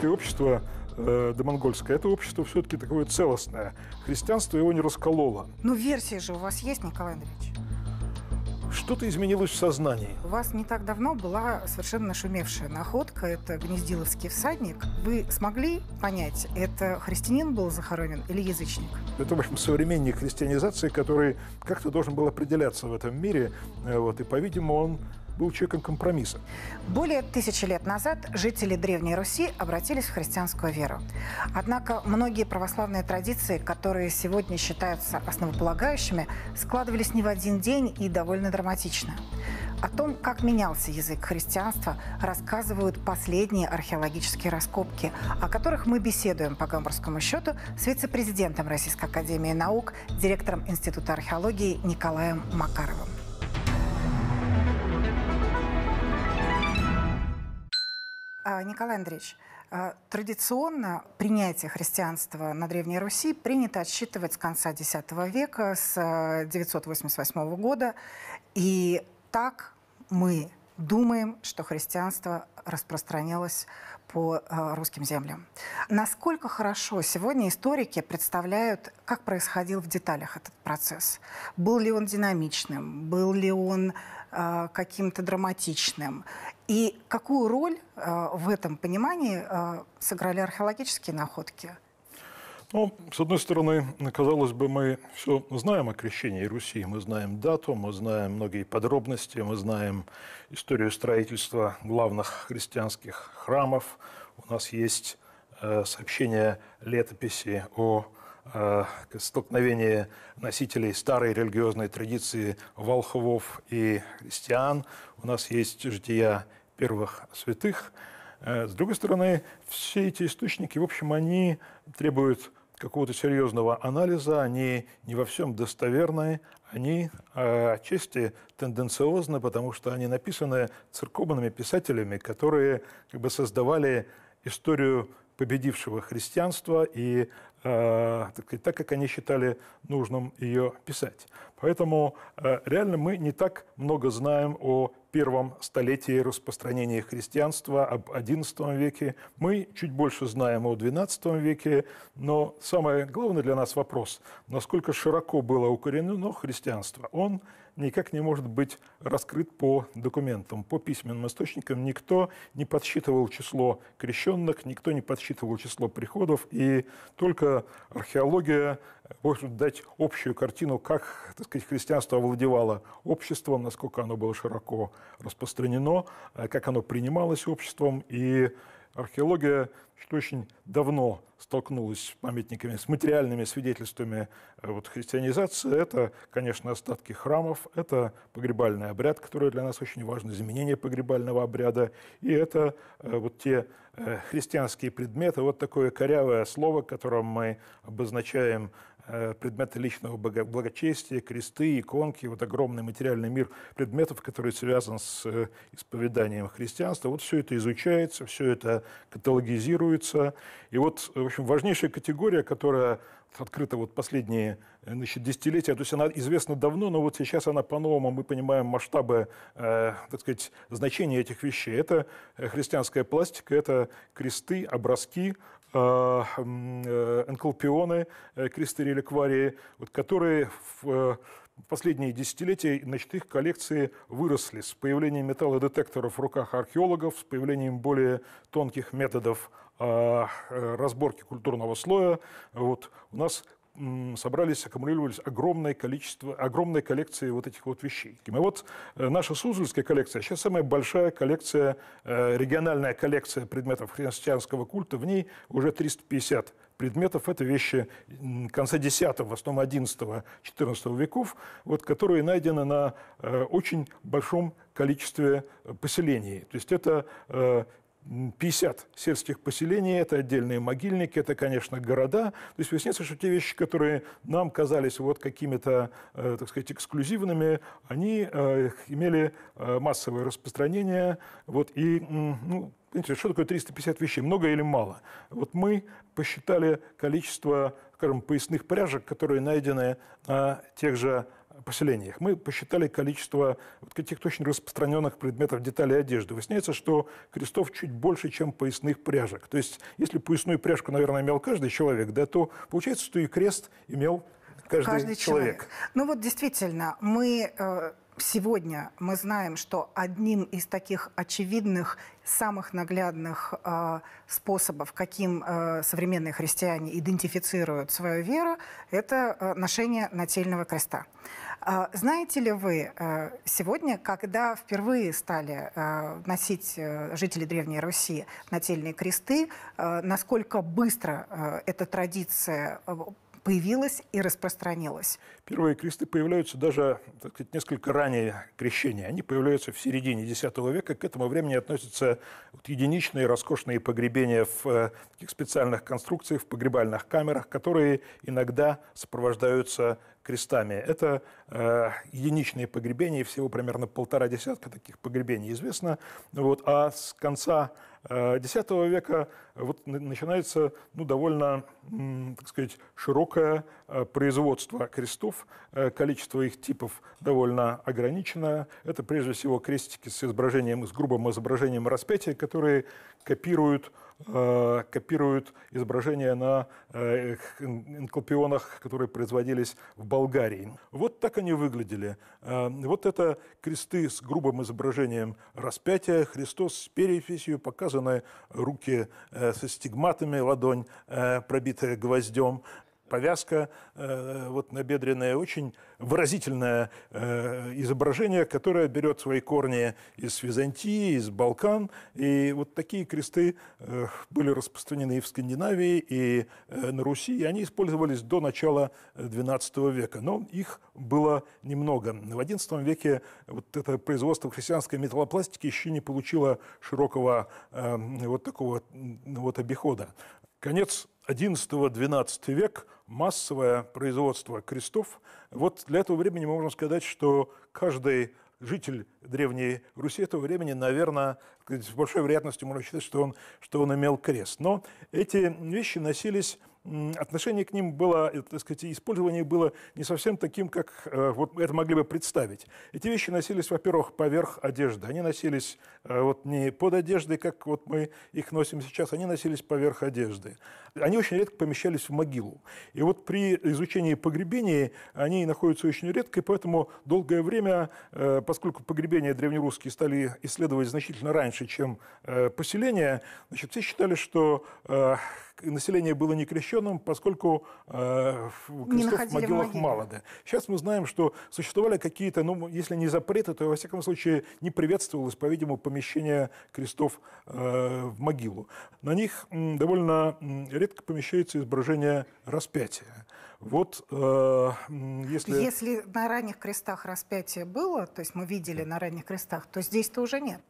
христианское общество э, домонгольское, это общество все-таки такое целостное. Христианство его не раскололо. Но ну, версия же у вас есть, Николай Андреевич? Что-то изменилось в сознании. У вас не так давно была совершенно шумевшая находка. Это гнездиловский всадник. Вы смогли понять, это христианин был захоронен или язычник? Это, в общем, современник христианизации, который как-то должен был определяться в этом мире. Э, вот, и, по-видимому, он был человеком компромисса. Более тысячи лет назад жители Древней Руси обратились в христианскую веру. Однако многие православные традиции, которые сегодня считаются основополагающими, складывались не в один день и довольно драматично. О том, как менялся язык христианства, рассказывают последние археологические раскопки, о которых мы беседуем по гамбургскому счету с вице-президентом Российской Академии Наук, директором Института археологии Николаем Макаровым. А, Николай Андреевич, а, Традиционно принятие христианства на Древней Руси принято отсчитывать с конца X века, с 988 а, года. И так мы думаем, что христианство распространилось по а, русским землям. Насколько хорошо сегодня историки представляют, как происходил в деталях этот процесс? Был ли он динамичным? Был ли он а, каким-то драматичным? И какую роль а, в этом понимании сыграли археологические находки? Ну, с одной стороны, казалось бы, мы все знаем о крещении Руси, мы знаем дату, мы знаем многие подробности, мы знаем историю строительства главных христианских храмов, у нас есть э, сообщение летописи о э, столкновении носителей старой религиозной традиции волхвов и христиан, у нас есть жития первых святых. Э, с другой стороны, все эти источники, в общем, они требуют какого-то серьезного анализа, они не во всем достоверны, они э, отчасти тенденциозны, потому что они написаны церковными писателями, которые как бы создавали историю победившего христианства и э, так, так, как они считали нужным ее писать. Поэтому э, реально мы не так много знаем о первом столетии распространения христианства, об XI веке. Мы чуть больше знаем о XII веке, но самое главное для нас вопрос, насколько широко было укоренено христианство. Он никак не может быть раскрыт по документам, по письменным источникам. Никто не подсчитывал число крещенных, никто не подсчитывал число приходов, и только археология может дать общую картину, как так сказать, христианство овладевало обществом, насколько оно было широко распространено, э, как оно принималось обществом, и археология что очень давно столкнулась с памятниками, с материальными свидетельствами э, вот, христианизации. Это, конечно, остатки храмов, это погребальный обряд, который для нас очень важен, изменение погребального обряда, и это э, вот те э, христианские предметы, вот такое корявое слово, которым мы обозначаем Э, предметы личного благочестия, кресты, иконки, вот огромный материальный мир предметов, который связан с э, исповеданием христианства. Вот все это изучается, все это каталогизируется. И вот, в общем, важнейшая категория, которая открыта вот последние э, значит, десятилетия. То есть она известна давно, но вот сейчас она по-новому, мы понимаем масштабы, э, так сказать, значения этих вещей. Это христианская пластика, это кресты, образки, Э, э, энколпионы, э, кресты реликварии, вот, которые в последние десятилетия значит, их коллекции выросли с появлением металлодетекторов в руках археологов, с появлением более тонких методов а, разборки культурного слоя. Вот, у нас собрались, аккумулировались огромное количество, огромная коллекция вот этих вот вещей. И вот э, наша Суздальская коллекция, а сейчас самая большая коллекция, э, региональная коллекция предметов христианского культа, в ней уже 350 предметов. Это вещи конца X, в основном XI, XIV веков, вот, которые найдены на э, очень большом количестве поселений. То есть это 50 сельских поселений, это отдельные могильники, это, конечно, города. То есть выясняется, что те вещи, которые нам казались вот какими-то, э, так сказать, эксклюзивными, они э, имели э, массовое распространение. Вот, и, ну, знаете, что такое 350 вещей, много или мало? Вот мы посчитали количество, скажем, поясных пряжек, которые найдены на тех же поселениях. Мы посчитали количество вот этих очень распространенных предметов деталей одежды. Выясняется, что крестов чуть больше, чем поясных пряжек. То есть, если поясную пряжку, наверное, имел каждый человек, да, то получается, что и крест имел каждый, каждый человек. человек. Ну вот действительно, мы э, сегодня мы знаем, что одним из таких очевидных, самых наглядных э, способов, каким э, современные христиане идентифицируют свою веру, это э, ношение нательного креста. А знаете ли вы, э, сегодня, когда впервые стали э, носить э, жители Древней Руси нательные кресты, насколько быстро эта традиция появилась и распространилась? Первые кресты появляются даже так сказать, несколько ранее крещения. Они появляются в середине X века. К этому времени относятся вот единичные роскошные погребения в таких специальных конструкциях, в погребальных камерах, которые иногда сопровождаются крестами. Это э, единичные погребения, всего примерно полтора десятка таких погребений известно. Вот. А с конца X э, века вот начинается ну, довольно, так сказать, широкое э, производство крестов. Э, количество их типов довольно ограничено. Это прежде всего крестики с изображением, с грубым изображением распятия, которые копируют э, копируют изображения на энклопионах, которые производились в Болгарии. Вот так они выглядели. Вот это кресты с грубым изображением распятия, Христос с переписью, показаны руки Э, со стигматами, ладонь, э, пробитая гвоздем, повязка э, вот набедренная, очень выразительное э, изображение, которое берет свои корни из Византии, из Балкан. И вот такие кресты э, были распространены и в Скандинавии, и э, на Руси, и они использовались до начала XII э, века. Но их было немного. В XI веке вот это производство христианской металлопластики еще не получило широкого э, вот такого вот обихода. Конец XI-XII век массовое производство крестов. Вот для этого времени мы можем сказать, что каждый житель Древней Руси этого времени, наверное, с большой вероятностью можно считать, что он, что он имел крест. Но эти вещи носились отношение к ним было, э, так сказать, использование было не совсем таким, как э, вот это могли бы представить. Эти вещи носились, во-первых, поверх одежды. Они носились э, вот не под одеждой, как вот мы их носим сейчас, они носились поверх одежды. Они очень редко помещались в могилу. И вот при изучении погребений они находятся очень редко, и поэтому долгое время, поскольку погребения древнерусские стали исследовать значительно раньше, чем поселения, значит, все считали, что население было не крещенным, поскольку э, крестов в могилах мало. Да. Сейчас мы знаем, что существовали какие-то, ну, если не запреты, то, во всяком случае, не приветствовалось, по-видимому, помещение крестов э, в могилу. На них довольно редко помещается изображение распятия. Вот э, если... Если на ранних крестах распятие было, то есть мы видели на ранних крестах, то здесь-то уже нет.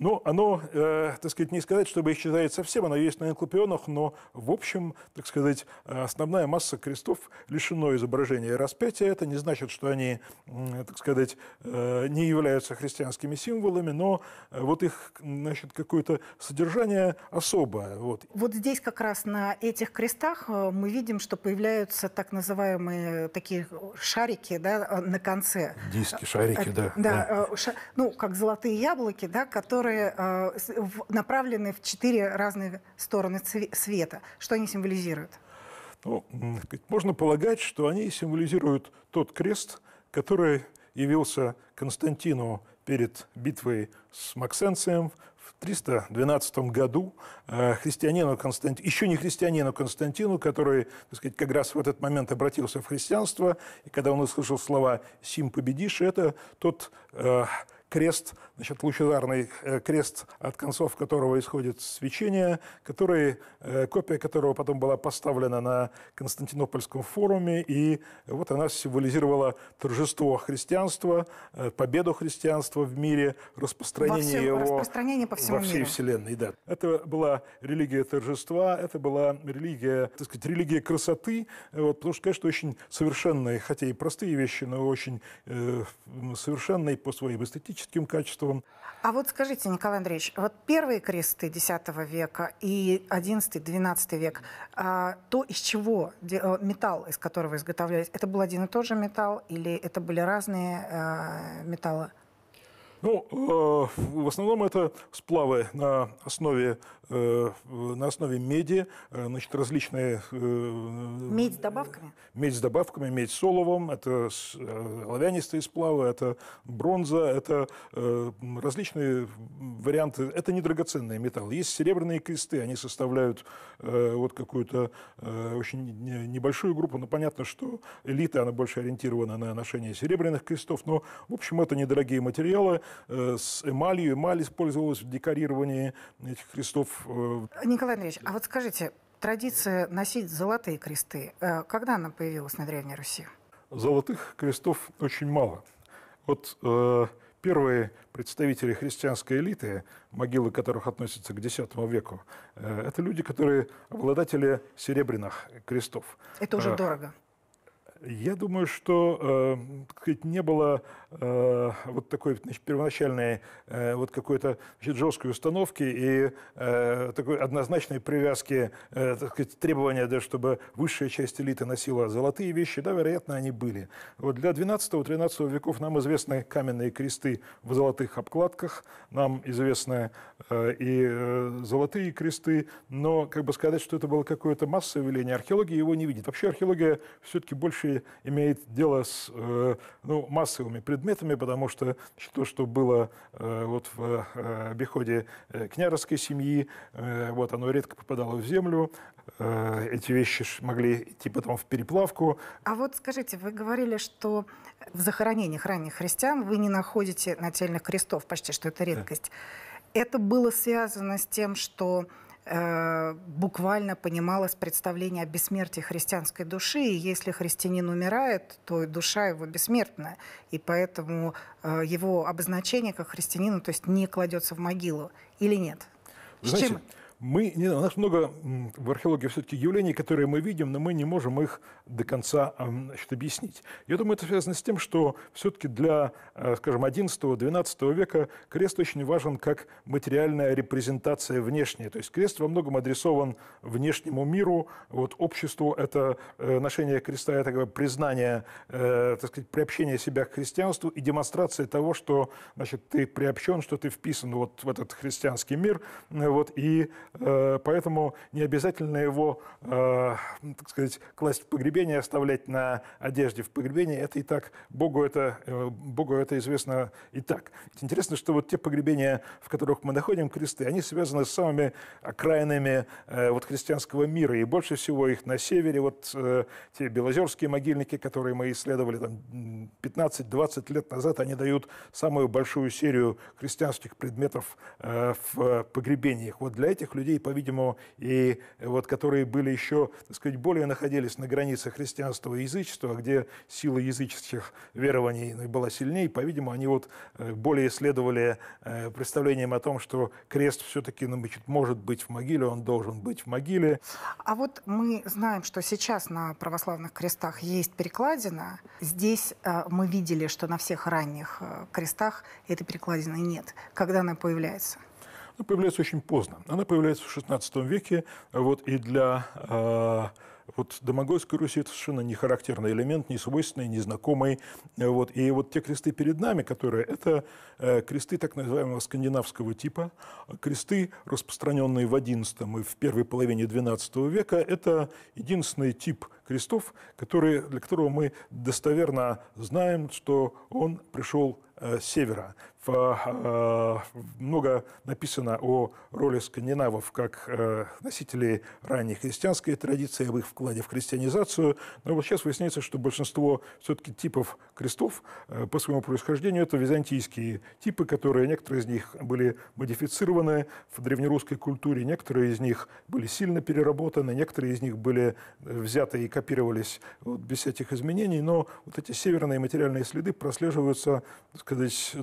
Ну, оно, э, так сказать, не сказать, чтобы исчезает совсем, оно есть на энклопионах, но, в общем, так сказать, основная масса крестов лишена изображения распятия. Это не значит, что они, так сказать, э, не являются христианскими символами, но э, вот их, значит, какое-то содержание особое. Вот. вот здесь как раз на этих крестах э, мы видим, что появляются так так называемые э, такие э, шарики да, э, на конце. Диски, шарики, да. да, да. Ша, ну, как золотые яблоки, да, которые э, направлены в четыре разные стороны света. Что они символизируют? Ну, можно полагать, что они символизируют тот крест, который явился Константину перед битвой с Максенцием в 312 году э, христианину Константи еще не христианину Константину, который, так сказать, как раз в этот момент обратился в христианство, и когда он услышал слова «сим победишь», это тот э, крест, значит, лучезарный э, крест, от концов которого исходит свечение, который, э, копия которого потом была поставлена на Константинопольском форуме, и вот она символизировала торжество христианства, э, победу христианства в мире, распространение всем, его распространение по всему во всей миру. Вселенной. Да. Это была религия торжества, это была религия, так сказать, религия красоты, вот, потому что, конечно, очень совершенные, хотя и простые вещи, но очень э, совершенные по своим эстетическим качествам, искусством. А вот скажите, Николай Андреевич, вот первые кресты X века и XI-XII век, а, то, из чего э, металл, из которого изготовлялись, это был один и тот же металл или это были разные э, металлы? Ну, э, в основном это сплавы на основе, э, на основе меди, э, значит, различные... Медь с добавками? Медь с добавками, медь с оловом, это оловянистые сплавы, это бронза, это различные варианты. Это не драгоценные металлы. Есть серебряные кресты, они составляют вот какую-то очень небольшую группу, но ну, понятно, что элита, она больше ориентирована на ношение серебряных крестов, но, в общем, это недорогие материалы – Э, с эмалью. Эмаль использовалась в декорировании этих крестов. Э, Николай Андреевич, а да. а вот скажите, традиция носить золотые кресты, э, когда она появилась на Древней Руси? Золотых крестов очень мало. Вот первые представители христианской элиты, могилы которых относятся к X веку, это люди, которые обладатели серебряных крестов. Это уже дорого. Я думаю, что э, сказать, не было э, вот такой значит, первоначальной э, вот какой-то жесткой установки и э, такой однозначной привязки, э, так сказать, требования, да, чтобы высшая часть элиты носила золотые вещи, да, вероятно, они были. Вот для 12-13 веков нам известны каменные кресты в золотых обкладках, нам известны э, и э, золотые кресты, но как бы сказать, что это было какое-то массовое явление, археология его не видит. Вообще археология все-таки больше имеет дело с э, ну, массовыми предметами, предметами, потому что то, что было э, вот в э, обиходе э, княжеской семьи, вот оно редко попадало в землю, эти вещи могли идти потом в переплавку. А вот скажите, вы говорили, что в захоронениях ранних христиан вы не находите нательных крестов, почти что это редкость. Да. Это было связано с тем, что Э, буквально понималось представление о бессмертии христианской души. И если христианин умирает, то и душа его бессмертна. И поэтому э, его обозначение как христианина, то есть не кладется в могилу или нет? Знаете, мы, не, у нас много в археологии все-таки явлений, которые мы видим, но мы не можем их до конца значит, объяснить. Я думаю, это связано с тем, что все-таки для, э, скажем, 11-12 века крест очень важен как материальная репрезентация внешняя. То есть крест во многом адресован внешнему миру, вот обществу это э, ношение креста, это как бы признание, э, так сказать, приобщение себя к христианству и демонстрация того, что значит, ты приобщен, что ты вписан вот в этот христианский мир, вот, и Э, поэтому не обязательно его, э, так сказать, класть в погребение, оставлять на одежде в погребение, Это и так, Богу это, э, Богу это известно и так. Интересно, что вот те погребения, в которых мы находим кресты, они связаны с самыми окраинами вот христианского мира. И больше всего их на севере, вот те белозерские могильники, которые мы исследовали там 15-20 лет назад, они дают самую большую серию христианских предметов в погребениях. Вот для этих людей людей, по-видимому, и э, вот, которые были еще, так сказать, более находились на границе христианства и язычества, где сила языческих верований ну, была сильнее, по-видимому, они вот э, более следовали э, представлениям о том, что крест все-таки ну, значит, может быть в могиле, он должен быть в могиле. А вот мы знаем, что сейчас на православных крестах есть перекладина. Здесь мы видели, что на всех ранних крестах этой перекладины нет. Когда она появляется? Она появляется очень поздно. Она появляется в XVI веке, вот, и для э, вот Домогойской Руси это совершенно не характерный элемент, не свойственный, не знакомый. Вот. И вот те кресты перед нами, которые это э, кресты так называемого скандинавского типа, кресты, распространенные в XI и в первой половине XII века, это единственный тип крестов, который, для которого мы достоверно знаем, что он пришел э, с севера. Э, много написано о роли скандинавов как э, носителей ранней христианской традиции, об их вкладе в христианизацию. Но вот сейчас выясняется, что большинство все-таки типов крестов э, по своему происхождению это византийские типы, которые некоторые из них были модифицированы в древнерусской культуре, некоторые из них были сильно переработаны, некоторые из них были взяты и копировались вот, без всяких изменений, но вот эти северные материальные следы прослеживаются, так сказать,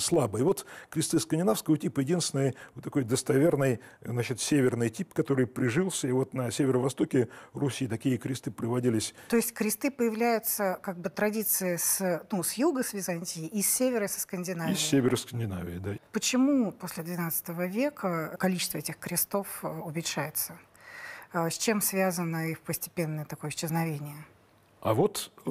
слабый. Вот кресты скандинавского типа единственный вот такой достоверный значит, северный тип, который прижился. И вот на северо-востоке Руси такие кресты приводились. То есть кресты появляются как бы традиции с, ну, с юга, с Византии, и с севера, со Скандинавии? Из севера Скандинавии, да. Почему после XII века количество этих крестов э, увеличивается? Э, с чем связано их постепенное такое исчезновение? А вот э,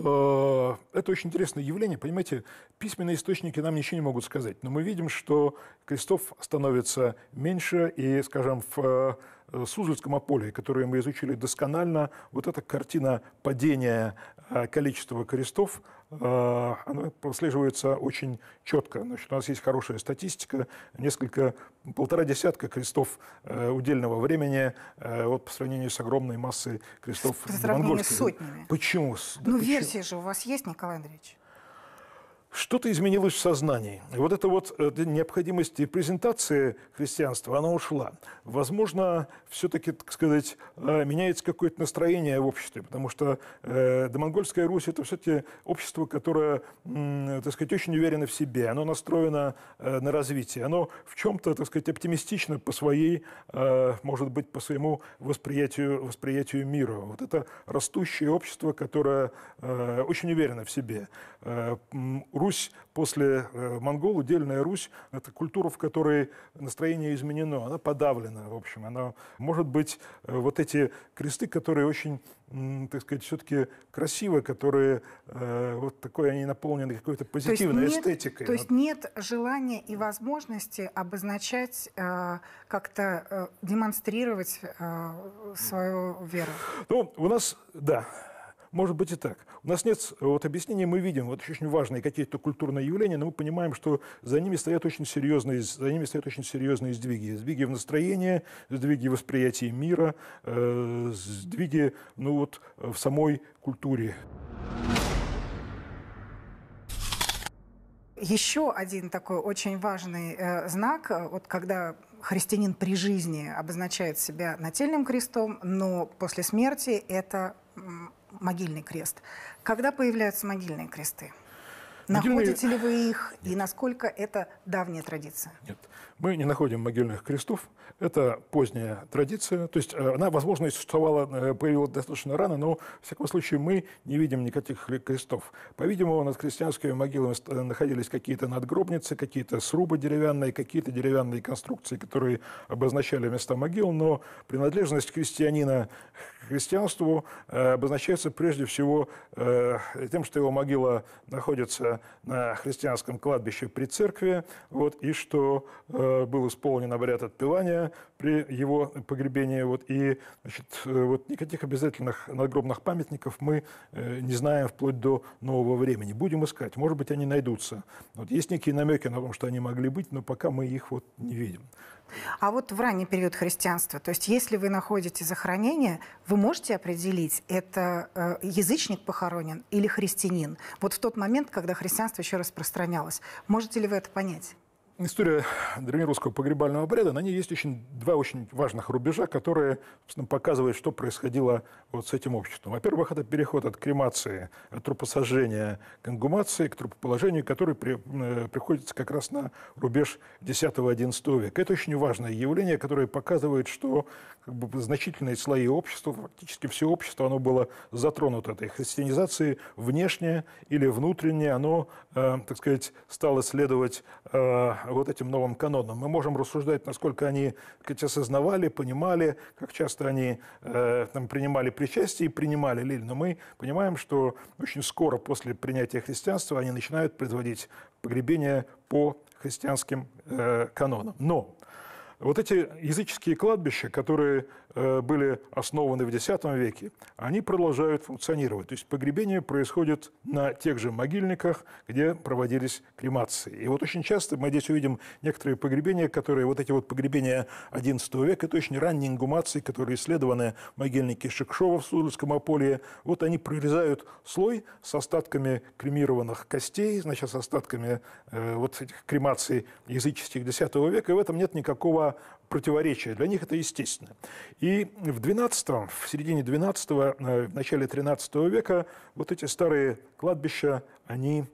это очень интересное явление. Понимаете, письменные источники нам ничего не могут сказать. Но мы видим, что крестов становится меньше, и, скажем, в э, Сузульском Аполе, которое мы изучили досконально, вот эта картина падения Э, количество крестов э, оно прослеживается очень четко. Значит, у нас есть хорошая статистика, несколько, полтора десятка крестов э, удельного времени, вот по сравнению с огромной массой крестов по монгольских. Сотнями. Почему? Ну, да, версии почему? же у вас есть, Николай Андреевич? Что-то изменилось в сознании. И вот эта вот э, необходимость презентации христианства, она ушла. Возможно, все-таки, так сказать, э, меняется какое-то настроение в обществе, потому что э, Домонгольская Русь – это все-таки общество, которое, э, так сказать, очень уверено в себе, оно настроено э, на развитие, оно в чем-то, так сказать, оптимистично по своей, э, может быть, по своему восприятию, восприятию мира. Вот это растущее общество, которое очень уверено в себе Русь после э, монгол, удельная Русь, это культура, в которой настроение изменено, она подавлена, в общем. Она, может быть, э, вот эти кресты, которые очень, так сказать, все-таки красивы, которые э, вот такой, они наполнены какой-то позитивной то нет, эстетикой. То есть нет желания и возможности обозначать, как-то демонстрировать свою веру? Ну, у нас, да, может быть и так. У нас нет э, вот объяснения, мы видим вот очень важные какие-то культурные явления, но мы понимаем, что за ними стоят очень серьезные, за ними стоят очень серьезные сдвиги. Сдвиги в настроении, сдвиги в восприятии мира, э, сдвиги ну вот, э, в самой культуре. Еще один такой очень важный э, знак, э, вот когда христианин при жизни обозначает себя нательным крестом, но после смерти это могильный крест. Когда появляются могильные кресты? Находите ли вы их Нет. и насколько это давняя традиция? Нет, мы не находим могильных крестов. Это поздняя традиция. То есть э, она, возможно, существовала, э, появилась достаточно рано, но, в всяком случае, мы не видим никаких крестов. По-видимому, над крестьянскими могилами э, находились какие-то надгробницы, какие-то срубы деревянные, какие-то деревянные конструкции, которые обозначали места могил, но принадлежность крестьянина к христианству обозначается прежде всего тем, что его могила находится на христианском кладбище при церкви, вот, и что э, был исполнен обряд отпевания при его погребении. Вот, и значит, э, вот никаких обязательных надгробных памятников мы э, не знаем вплоть до нового времени. Будем искать, может быть, они найдутся. Вот, есть некие намеки на том, что они могли быть, но пока мы их вот не видим. А вот в ранний период христианства, то есть если вы находите захоронение, вы можете определить, это э, язычник похоронен или христианин. Вот в тот момент, когда христианство еще распространялось, можете ли вы это понять? история древнерусского погребального обряда, на ней есть очень, два очень важных рубежа, которые показывают, что происходило вот с этим обществом. Во-первых, это переход от кремации, от трупосожжения к ингумации, к трупоположению, который при, э, приходится как раз на рубеж X-XI века. Это очень важное явление, которое показывает, что как бы значительные слои общества, фактически все общество, оно было затронуто этой христианизацией, внешне или внутренне, оно, э, так сказать, стало следовать э, вот этим новым канонам. Мы можем рассуждать, насколько они как осознавали, понимали, как часто они э, там, принимали причастие и принимали лиль, но мы понимаем, что очень скоро после принятия христианства они начинают производить погребение по христианским э, канонам. Но вот эти языческие кладбища, которые Э, были основаны в X веке, они продолжают функционировать. То есть погребения происходят на тех же могильниках, где проводились кремации. И вот очень часто мы здесь увидим некоторые погребения, которые вот эти вот погребения XI века, это очень ранние ингумации, которые исследованы в могильнике Шекшова в Суздальском Аполье. Вот они прорезают слой с остатками кремированных костей, значит, с остатками э, вот этих кремаций языческих X века, и в этом нет никакого противоречия. Для них это естественно. И в 12 в середине 12 э, в начале 13 века вот эти старые кладбища, они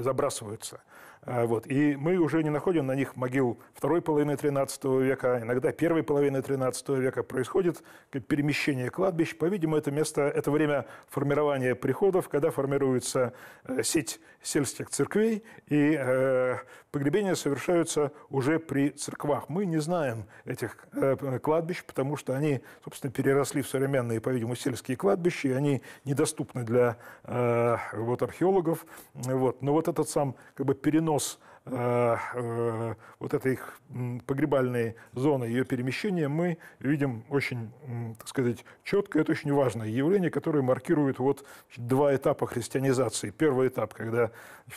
забрасываются. А, вот. И мы уже не находим на них могил второй половины XIII века, а иногда первой половины XIII века. Происходит перемещение кладбищ. По-видимому, это, место, это время формирования приходов, когда формируется э, сеть сельских церквей, и э, погребения совершаются уже при церквах. Мы не знаем этих э, кладбищ, потому что они, собственно, переросли в современные, по-видимому, сельские кладбища, и они недоступны для э, вот, археологов. Вот. Но вот этот сам как бы, перенос violence А, э, вот этой их погребальной зоны, ее перемещения, мы видим очень, так сказать, четкое, это очень важное явление, которое маркирует вот два этапа христианизации. Первый этап, когда,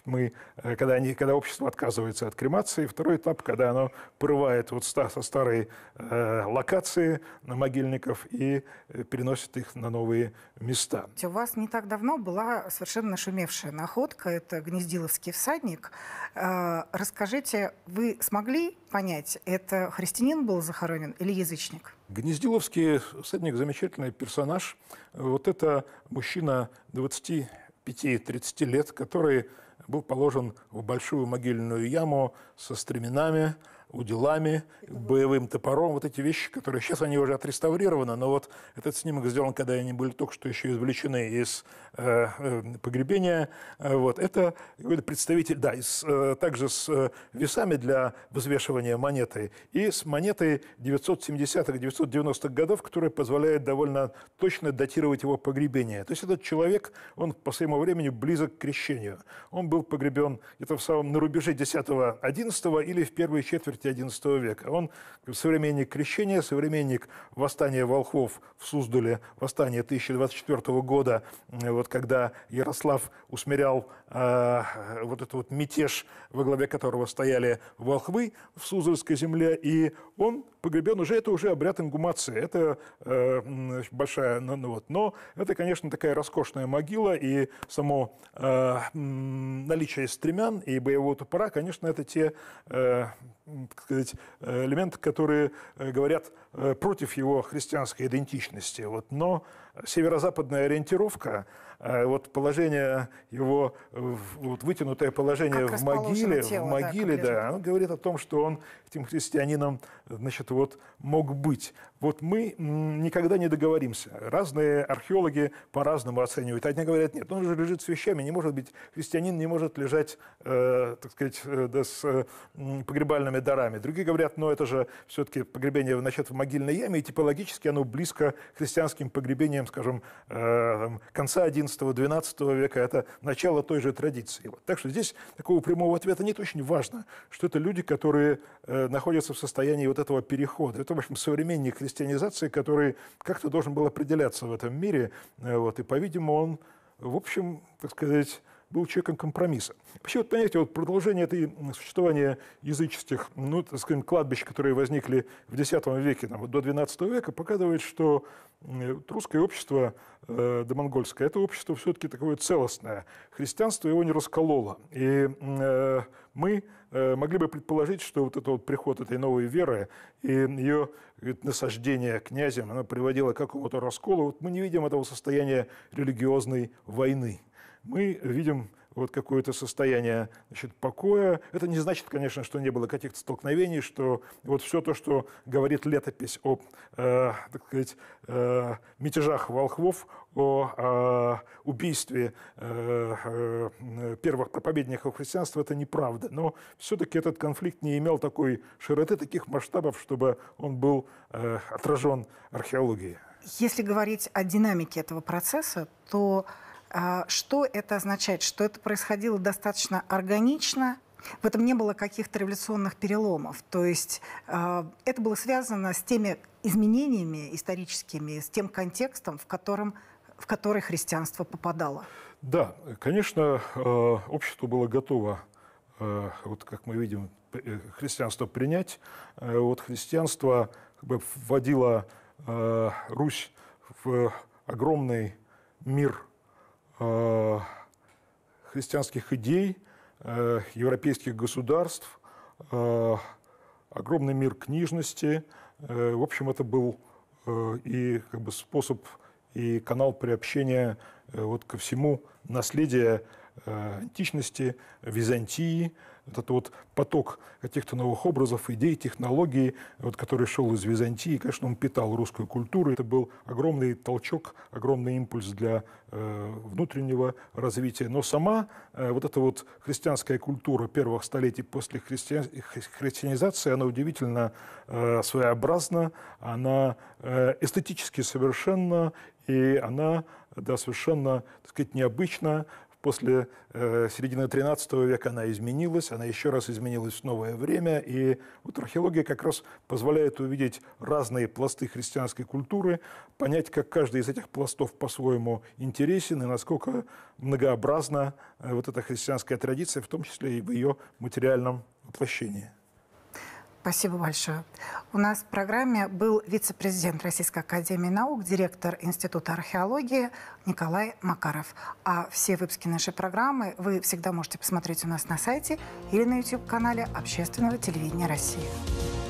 мы, э, когда, они, когда общество отказывается от кремации, второй этап, когда оно порывает вот со старой э, локации на могильников и переносит их на новые места. У вас не так давно была совершенно шумевшая находка, это Гнездиловский всадник, а, а, расскажите, вы смогли понять, это христианин был захоронен или язычник? Гнездиловский всадник – замечательный персонаж. Вот это мужчина 25-30 лет, который был положен в большую могильную яму со стременами, уделами, боевым топором. Вот эти вещи, которые сейчас они уже отреставрированы, но вот этот снимок сделан, когда они были только что еще извлечены из э, э погребения. Э, вот. Это какой-то представитель, да, и э, также с э, весами для взвешивания монеты и с монетой 970-х, 990-х годов, которая позволяет довольно точно датировать его погребение. То есть этот человек, он по своему времени близок к крещению. Он был погребен это в самом на рубеже 10-11 или в первой четверти четверти XI века. Он современник крещения, современник восстания волхов в Суздале, восстания 1024 года, э, вот когда Ярослав усмирял э, вот этот вот мятеж, во главе которого стояли волхвы в Суздальской земле, и он погребен, уже это уже обряд ингумации, это э, большая, ну, ну, вот. но это, конечно, такая роскошная могила, и само э, наличие стремян и боевого топора, конечно, это те э, сказать, э, элементы, которые э, говорят э, против его христианской идентичности. Вот. Но северо-западная ориентировка, а вот положение его, вот вытянутое положение как в могиле, тело, в могиле, да, да оно говорит о том, что он этим христианином, значит, вот мог быть. Вот мы никогда не договоримся. Разные археологи по-разному оценивают. Одни говорят, нет, он же лежит с вещами, не может быть, христианин не может лежать, э, так сказать, э, да, с э, погребальными дарами. Другие говорят, но ну, это же все-таки погребение, значит, в могильной яме, и типологически оно близко к христианским погребениям скажем, э, конца XI-XII века, это начало той же традиции. Вот. Так что здесь такого прямого ответа нет. Очень важно, что это люди, которые э, находятся в состоянии вот этого перехода. Это, в общем, современник христианизации, который как-то должен был определяться в этом мире. Э, вот. И, по-видимому, он, в общем, так сказать, был человеком компромисса. Вообще, вот, понимаете, вот продолжение этой существования языческих, ну, так сказать, кладбищ, которые возникли в X веке, там, вот, до XII века, показывает, что э, русское общество э, домонгольское, это общество все-таки такое целостное. Христианство его не раскололо. И э, мы э, могли бы предположить, что вот этот вот приход этой новой веры и ее говорит, насаждение князем, оно приводило к какому-то расколу. Вот мы не видим этого состояния религиозной войны мы видим вот какое-то состояние значит, покоя. Это не значит, конечно, что не было каких-то столкновений, что вот все то, что говорит летопись о, э, так сказать, э, мятежах волхвов, о э, убийстве э, э, первых проповедников христианства, это неправда. Но все-таки этот конфликт не имел такой широты, таких масштабов, чтобы он был э, отражен археологией. Если говорить о динамике этого процесса, то а что это означает? Что это происходило достаточно органично, в этом не было каких-то революционных переломов. То есть а, это было связано с теми изменениями историческими, с тем контекстом, в котором в который христианство попадало. Да, конечно, э, общество было готово, э, вот как мы видим, э, христианство принять. Вот христианство вводило Русь в огромный мир Э, христианских идей, э, европейских государств, э, огромный мир книжности. В общем, это был и как бы способ, и канал приобщения вот ко всему наследия античности, Византии – этот вот поток каких-то новых образов, идей, технологий, вот, который шел из Византии, конечно, он питал русскую культуру. Это был огромный толчок, огромный импульс для э, внутреннего развития. Но сама э, вот эта вот христианская культура первых столетий после христиан... христианизации, она удивительно э, своеобразна, она э, эстетически совершенна и она да, совершенно, так сказать, необычна, После э, середины XIII века она изменилась, она еще раз изменилась в новое время, и вот археология как раз позволяет увидеть разные пласты христианской культуры, понять, как каждый из этих пластов по-своему интересен и насколько многообразна э, вот эта христианская традиция, в том числе и в ее материальном воплощении. Спасибо большое. У нас в программе был вице-президент Российской Академии Наук, директор Института археологии Николай Макаров. А все выпуски нашей программы вы всегда можете посмотреть у нас на сайте или на YouTube-канале Общественного телевидения России.